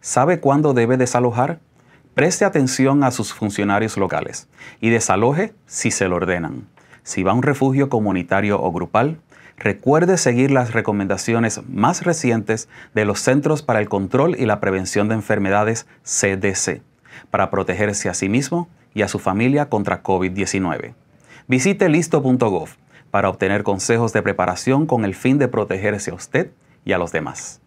¿Sabe cuándo debe desalojar? Preste atención a sus funcionarios locales y desaloje si se lo ordenan. Si va a un refugio comunitario o grupal, recuerde seguir las recomendaciones más recientes de los Centros para el Control y la Prevención de Enfermedades CDC para protegerse a sí mismo y a su familia contra COVID-19. Visite listo.gov para obtener consejos de preparación con el fin de protegerse a usted y a los demás.